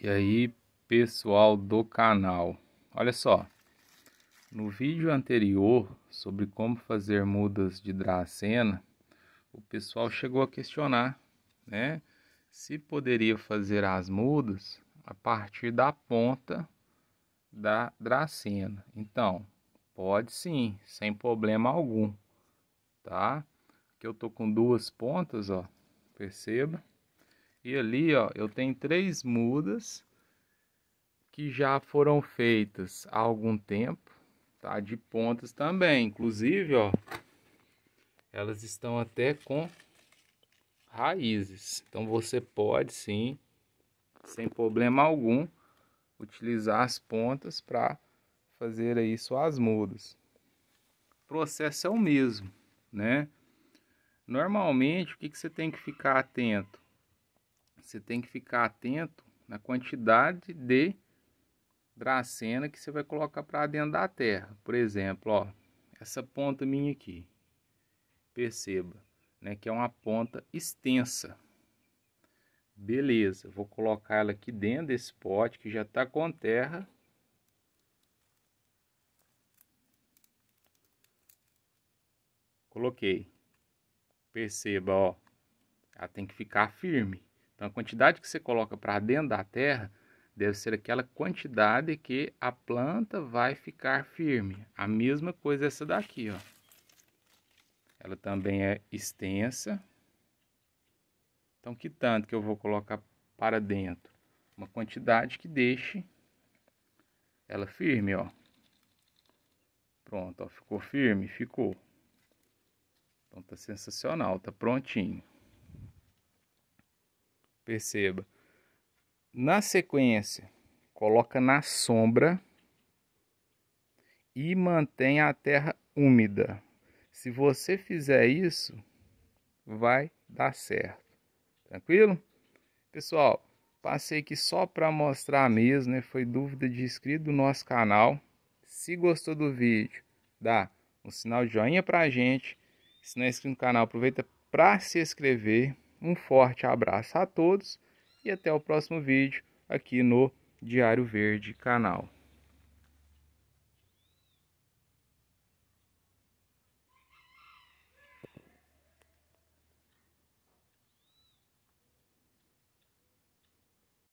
E aí, pessoal do canal. Olha só. No vídeo anterior sobre como fazer mudas de dracena, o pessoal chegou a questionar, né, se poderia fazer as mudas a partir da ponta da dracena. Então, pode sim, sem problema algum, tá? Aqui eu tô com duas pontas, ó. Perceba? E ali, ó, eu tenho três mudas que já foram feitas há algum tempo, tá? De pontas também, inclusive, ó, elas estão até com raízes. Então você pode sim, sem problema algum, utilizar as pontas para fazer aí suas mudas. O processo é o mesmo, né? Normalmente, o que, que você tem que ficar atento? você tem que ficar atento na quantidade de dracena que você vai colocar para dentro da terra. Por exemplo, ó, essa ponta minha aqui, perceba, né, que é uma ponta extensa. Beleza, vou colocar ela aqui dentro desse pote que já está com terra. Coloquei. Perceba, ó, ela tem que ficar firme. Então, a quantidade que você coloca para dentro da terra deve ser aquela quantidade que a planta vai ficar firme. A mesma coisa essa daqui, ó. Ela também é extensa. Então, que tanto que eu vou colocar para dentro? Uma quantidade que deixe ela firme, ó. Pronto, ó, ficou firme? Ficou. Então tá sensacional, tá prontinho. Perceba. Na sequência, coloca na sombra e mantém a terra úmida. Se você fizer isso, vai dar certo. Tranquilo? Pessoal, passei aqui só para mostrar mesmo, né? Foi dúvida de inscrito do nosso canal. Se gostou do vídeo, dá um sinal de joinha pra gente. Se não é inscrito no canal, aproveita para se inscrever. Um forte abraço a todos e até o próximo vídeo aqui no Diário Verde canal.